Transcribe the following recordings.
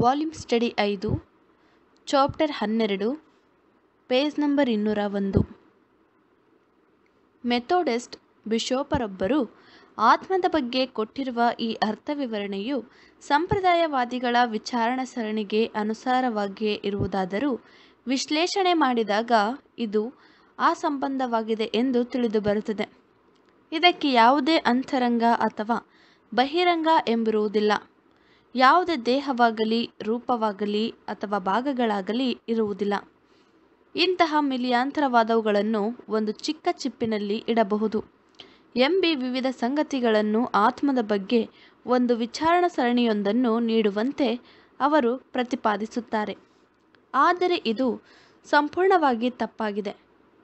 volume study ಐದು chapter ಹನ್ನೆರಡು page number ಇನ್ನೂರ ಒಂದು ಮೆಥೋಡಿಸ್ಟ್ ಬಿಷೋಪರೊಬ್ಬರು ಆತ್ಮದ ಬಗ್ಗೆ ಕೊಟ್ಟಿರುವ ಈ ಅರ್ಥ ವಿವರಣೆಯು ಸಂಪ್ರದಾಯವಾದಿಗಳ ವಿಚಾರಣಾ ಸರಣಿಗೆ ಅನುಸಾರವಾಗಿಯೇ ಇರುವುದಾದರೂ ವಿಶ್ಲೇಷಣೆ ಮಾಡಿದಾಗ ಇದು ಆ ಸಂಬಂಧವಾಗಿದೆ ಎಂದು ತಿಳಿದು ಬರುತ್ತದೆ ಇದಕ್ಕೆ ಯಾವುದೇ ಅಂತರಂಗ ಅಥವಾ ಬಹಿರಂಗ ಎಂಬಿರುವುದಿಲ್ಲ ಯಾವುದೇ ದೇಹವಾಗಲಿ ರೂಪವಾಗಲಿ ಅಥವಾ ಭಾಗಗಳಾಗಲಿ ಇರುವುದಿಲ್ಲ ಇಂತಹ ಮಿಲಿಯಾಂತರವಾದವುಗಳನ್ನು ಒಂದು ಚಿಕ್ಕ ಚಿಪ್ಪಿನಲ್ಲಿ ಇಡಬಹುದು ಎಂಬಿ ವಿವಿಧ ಸಂಗತಿಗಳನ್ನು ಆತ್ಮದ ಬಗ್ಗೆ ಒಂದು ವಿಚಾರಣ ಸರಣಿಯೊಂದನ್ನು ನೀಡುವಂತೆ ಅವರು ಪ್ರತಿಪಾದಿಸುತ್ತಾರೆ ಆದರೆ ಇದು ಸಂಪೂರ್ಣವಾಗಿ ತಪ್ಪಾಗಿದೆ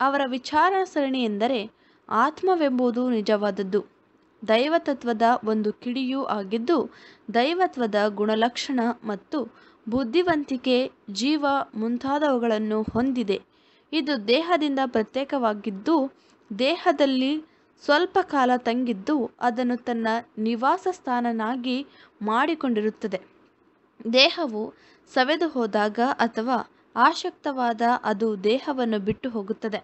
ಅವರ ವಿಚಾರಣಾ ಸರಣಿ ಎಂದರೆ ಆತ್ಮವೆಂಬುದು ನಿಜವಾದದ್ದು ದೈವತತ್ವದ ಒಂದು ಕಿಡಿಯೂ ಆಗಿದ್ದು ದೈವತ್ವದ ಗುಣಲಕ್ಷಣ ಮತ್ತು ಬುದ್ಧಿವಂತಿಕೆ ಜೀವ ಮುಂತಾದವುಗಳನ್ನು ಹೊಂದಿದೆ ಇದು ದೇಹದಿಂದ ಪ್ರತ್ಯೇಕವಾಗಿದ್ದು ದೇಹದಲ್ಲಿ ಸ್ವಲ್ಪ ಕಾಲ ತಂಗಿದ್ದು ಅದನ್ನು ತನ್ನ ನಿವಾಸ ಸ್ಥಾನನಾಗಿ ಮಾಡಿಕೊಂಡಿರುತ್ತದೆ ದೇಹವು ಸವೆದು ಹೋದಾಗ ಅಥವಾ ಆಸಕ್ತವಾದ ಅದು ದೇಹವನ್ನು ಬಿಟ್ಟು ಹೋಗುತ್ತದೆ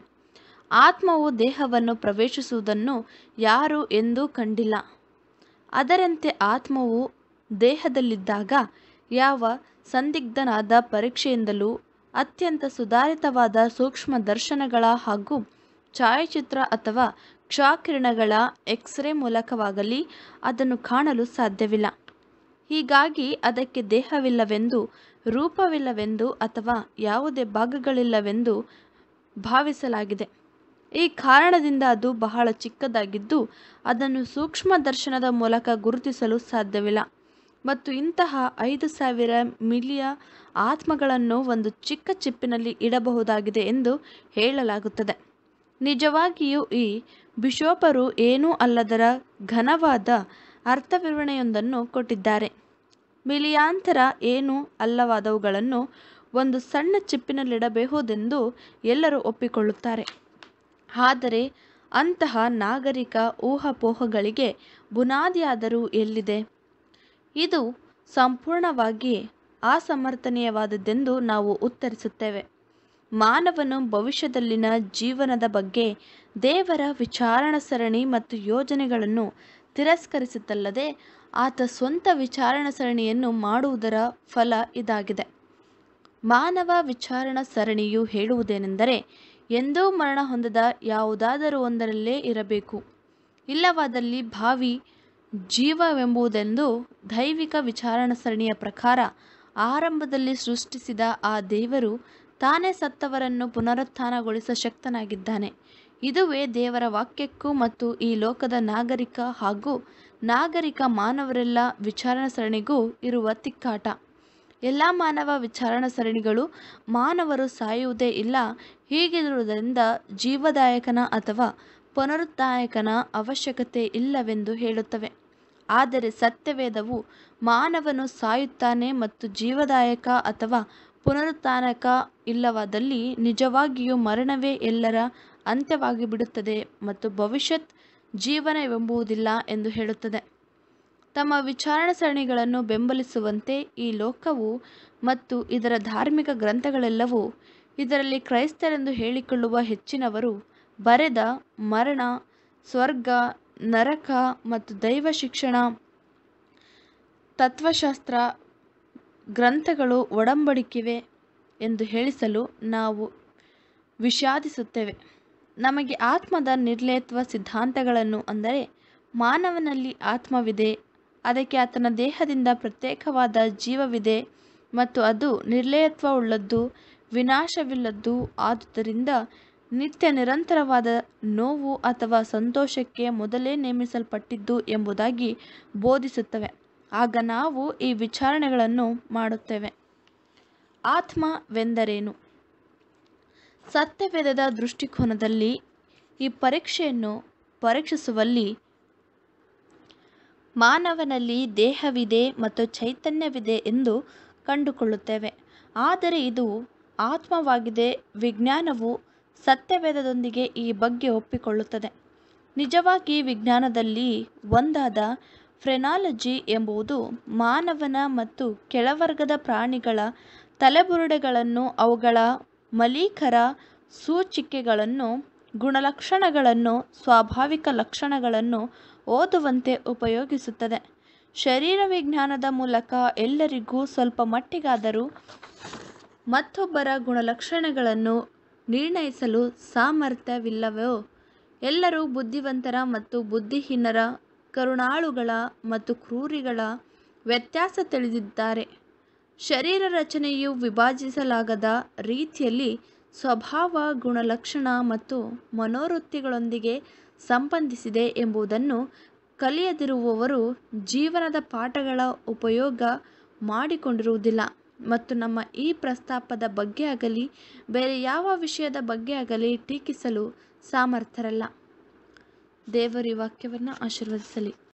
ಆತ್ಮವು ದೇಹವನ್ನು ಪ್ರವೇಶಿಸುವುದನ್ನು ಯಾರು ಎಂದೂ ಕಂಡಿಲ್ಲ ಅದರಂತೆ ಆತ್ಮವು ದೇಹದಲ್ಲಿದ್ದಾಗ ಯಾವ ಸಂದಿಗ್ಧನಾದ ಪರೀಕ್ಷೆಯಿಂದಲೂ ಅತ್ಯಂತ ಸುಧಾರಿತವಾದ ಸೂಕ್ಷ್ಮ ದರ್ಶನಗಳ ಹಾಗೂ ಛಾಯಾಚಿತ್ರ ಅಥವಾ ಕ್ಷಾಕಿರಣಗಳ ಎಕ್ಸ್ರೇ ಮೂಲಕವಾಗಲಿ ಅದನ್ನು ಕಾಣಲು ಸಾಧ್ಯವಿಲ್ಲ ಹೀಗಾಗಿ ಅದಕ್ಕೆ ದೇಹವಿಲ್ಲವೆಂದು ರೂಪವಿಲ್ಲವೆಂದು ಅಥವಾ ಯಾವುದೇ ಭಾಗಗಳಿಲ್ಲವೆಂದು ಭಾವಿಸಲಾಗಿದೆ ಈ ಕಾರಣದಿಂದ ಅದು ಬಹಳ ಚಿಕ್ಕದಾಗಿದ್ದು ಅದನ್ನು ಸೂಕ್ಷ್ಮ ದರ್ಶನದ ಮೂಲಕ ಗುರುತಿಸಲು ಸಾಧ್ಯವಿಲ್ಲ ಮತ್ತು ಇಂತಹ ಐದು ಸಾವಿರ ಮಿಲಿಯ ಆತ್ಮಗಳನ್ನು ಒಂದು ಚಿಕ್ಕ ಚಿಪ್ಪಿನಲ್ಲಿ ಇಡಬಹುದಾಗಿದೆ ಎಂದು ಹೇಳಲಾಗುತ್ತದೆ ನಿಜವಾಗಿಯೂ ಈ ಬಿಷೋಪರು ಏನೂ ಅಲ್ಲದರ ಘನವಾದ ಅರ್ಥವಿವರಣೆಯೊಂದನ್ನು ಕೊಟ್ಟಿದ್ದಾರೆ ಮಿಲಿಯಾಂತರ ಏನೂ ಅಲ್ಲವಾದವುಗಳನ್ನು ಒಂದು ಸಣ್ಣ ಚಿಪ್ಪಿನಲ್ಲಿಡಬಹುದೆಂದು ಎಲ್ಲರೂ ಒಪ್ಪಿಕೊಳ್ಳುತ್ತಾರೆ ಆದರೆ ಅಂತಹ ನಾಗರಿಕ ಊಹಾಪೋಹಗಳಿಗೆ ಬುನಾದಿಯಾದರೂ ಎಲ್ಲಿದೆ ಇದು ಸಂಪೂರ್ಣವಾಗಿ ಅಸಮರ್ಥನೀಯವಾದದ್ದೆಂದು ನಾವು ಉತ್ತರಿಸುತ್ತೇವೆ ಮಾನವನು ಭವಿಷ್ಯದಲ್ಲಿನ ಜೀವನದ ಬಗ್ಗೆ ದೇವರ ಸರಣಿ ಮತ್ತು ಯೋಜನೆಗಳನ್ನು ತಿರಸ್ಕರಿಸುತ್ತಲ್ಲದೆ ಆತ ಸ್ವಂತ ಸರಣಿಯನ್ನು ಮಾಡುವುದರ ಫಲ ಇದಾಗಿದೆ ಮಾನವ ಸರಣಿಯು ಹೇಳುವುದೇನೆಂದರೆ ಎಂದೂ ಮರಣ ಹೊಂದದ ಯಾವುದಾದರೂ ಒಂದರಲ್ಲೇ ಇರಬೇಕು ಇಲ್ಲವಾದಲ್ಲಿ ಭಾವಿ ಜೀವವೆಂಬುದೆಂದು ದೈವಿಕ ವಿಚಾರಣ ಸರಣಿಯ ಪ್ರಕಾರ ಆರಂಭದಲ್ಲಿ ಸೃಷ್ಟಿಸಿದ ಆ ದೇವರು ತಾನೇ ಸತ್ತವರನ್ನು ಪುನರುತ್ಥಾನಗೊಳಿಸ ಶಕ್ತನಾಗಿದ್ದಾನೆ ಇದುವೇ ದೇವರ ವಾಕ್ಯಕ್ಕೂ ಮತ್ತು ಈ ಲೋಕದ ನಾಗರಿಕ ಹಾಗೂ ನಾಗರಿಕ ಮಾನವರೆಲ್ಲ ವಿಚಾರಣ ಸರಣಿಗೂ ಇರುವ ತಿಕ್ಕಾಟ ಎಲ್ಲ ಮಾನವ ವಿಚಾರಣ ಸರಣಿಗಳು ಮಾನವರು ಸಾಯುವುದೇ ಇಲ್ಲ ಹೀಗಿರುವುದರಿಂದ ಜೀವದಾಯಕನ ಅಥವಾ ಪುನರುತ್ಥಾಯಕನ ಅವಶ್ಯಕತೆ ಇಲ್ಲವೆಂದು ಹೇಳುತ್ತವೆ ಆದರೆ ಸತ್ಯವೇದವು ಮಾನವನು ಸಾಯುತ್ತಾನೆ ಮತ್ತು ಜೀವದಾಯಕ ಅಥವಾ ಪುನರುತ್ಥಾನಕ ಇಲ್ಲವಾದಲ್ಲಿ ನಿಜವಾಗಿಯೂ ಮರಣವೇ ಎಲ್ಲರ ಅಂತ್ಯವಾಗಿ ಬಿಡುತ್ತದೆ ಮತ್ತು ಭವಿಷ್ಯತ್ ಜೀವನವೆಂಬುವುದಿಲ್ಲ ಎಂದು ಹೇಳುತ್ತದೆ ತಮ್ಮ ಸರಣಿಗಳನ್ನು ಬೆಂಬಲಿಸುವಂತೆ ಈ ಲೋಕವು ಮತ್ತು ಇದರ ಧಾರ್ಮಿಕ ಗ್ರಂಥಗಳೆಲ್ಲವೂ ಇದರಲ್ಲಿ ಕ್ರೈಸ್ತರೆಂದು ಹೇಳಿಕೊಳ್ಳುವ ಹೆಚ್ಚಿನವರು ಬರೆದ ಮರಣ ಸ್ವರ್ಗ ನರಕ ಮತ್ತು ದೈವ ಶಿಕ್ಷಣ ತತ್ವಶಾಸ್ತ್ರ ಗ್ರಂಥಗಳು ಒಡಂಬಡಿಕೆವೆ ಎಂದು ಹೇಳಿಸಲು ನಾವು ವಿಷಾದಿಸುತ್ತೇವೆ ನಮಗೆ ಆತ್ಮದ ನಿರ್ಲಯತ್ವ ಸಿದ್ಧಾಂತಗಳನ್ನು ಅಂದರೆ ಮಾನವನಲ್ಲಿ ಆತ್ಮವಿದೆ ಅದಕ್ಕೆ ಆತನ ದೇಹದಿಂದ ಪ್ರತ್ಯೇಕವಾದ ಜೀವವಿದೆ ಮತ್ತು ಅದು ನಿರ್ಲಯತ್ವವುಳ್ಳದ್ದು ವಿನಾಶವಿಲ್ಲದ್ದು ಆದುದರಿಂದ ನಿತ್ಯ ನಿರಂತರವಾದ ನೋವು ಅಥವಾ ಸಂತೋಷಕ್ಕೆ ಮೊದಲೇ ನೇಮಿಸಲ್ಪಟ್ಟಿದ್ದು ಎಂಬುದಾಗಿ ಬೋಧಿಸುತ್ತವೆ ಆಗ ನಾವು ಈ ವಿಚಾರಣೆಗಳನ್ನು ಮಾಡುತ್ತೇವೆ ಆತ್ಮವೆಂದರೇನು ಸತ್ಯವೇದದ ದೃಷ್ಟಿಕೋನದಲ್ಲಿ ಈ ಪರೀಕ್ಷೆಯನ್ನು ಪರೀಕ್ಷಿಸುವಲ್ಲಿ ಮಾನವನಲ್ಲಿ ದೇಹವಿದೆ ಮತ್ತು ಚೈತನ್ಯವಿದೆ ಎಂದು ಕಂಡುಕೊಳ್ಳುತ್ತೇವೆ ಆದರೆ ಇದು ಆತ್ಮವಾಗಿದೆ ವಿಜ್ಞಾನವು ಸತ್ಯವೇದದೊಂದಿಗೆ ಈ ಬಗ್ಗೆ ಒಪ್ಪಿಕೊಳ್ಳುತ್ತದೆ ನಿಜವಾಗಿ ವಿಜ್ಞಾನದಲ್ಲಿ ಒಂದಾದ ಫ್ರೆನಾಲಜಿ ಎಂಬುದು ಮಾನವನ ಮತ್ತು ಕೆಳವರ್ಗದ ಪ್ರಾಣಿಗಳ ತಲೆಬುರುಡೆಗಳನ್ನು ಅವುಗಳ ಮಲೀಕರ ಸೂಚಿಕೆಗಳನ್ನು ಗುಣಲಕ್ಷಣಗಳನ್ನು ಸ್ವಾಭಾವಿಕ ಲಕ್ಷಣಗಳನ್ನು ಓದುವಂತೆ ಉಪಯೋಗಿಸುತ್ತದೆ ಶರೀರ ವಿಜ್ಞಾನದ ಮೂಲಕ ಎಲ್ಲರಿಗೂ ಸ್ವಲ್ಪ ಮಟ್ಟಿಗಾದರೂ ಮತ್ತೊಬ್ಬರ ಗುಣಲಕ್ಷಣಗಳನ್ನು ನಿರ್ಣಯಿಸಲು ಸಾಮರ್ಥ್ಯವಿಲ್ಲವೋ ಎಲ್ಲರೂ ಬುದ್ಧಿವಂತರ ಮತ್ತು ಬುದ್ಧಿಹೀನರ ಕರುಣಾಳುಗಳ ಮತ್ತು ಕ್ರೂರಿಗಳ ವ್ಯತ್ಯಾಸ ತಿಳಿದಿದ್ದಾರೆ ಶರೀರ ರಚನೆಯು ವಿಭಾಜಿಸಲಾಗದ ರೀತಿಯಲ್ಲಿ ಸ್ವಭಾವ ಗುಣಲಕ್ಷಣ ಮತ್ತು ಮನೋವೃತ್ತಿಗಳೊಂದಿಗೆ ಸಂಬಂಧಿಸಿದೆ ಎಂಬುದನ್ನು ಕಲಿಯದಿರುವವರು ಜೀವನದ ಪಾಠಗಳ ಉಪಯೋಗ ಮಾಡಿಕೊಂಡಿರುವುದಿಲ್ಲ ಮತ್ತು ನಮ್ಮ ಈ ಪ್ರಸ್ತಾಪದ ಬಗ್ಗೆ ಆಗಲಿ ಬೇರೆ ಯಾವ ವಿಷಯದ ಬಗ್ಗೆ ಆಗಲಿ ಟೀಕಿಸಲು ಸಾಮರ್ಥ್ಯರಲ್ಲ ದೇವರಿ ವಾಕ್ಯವನ್ನು ಆಶೀರ್ವದಿಸಲಿ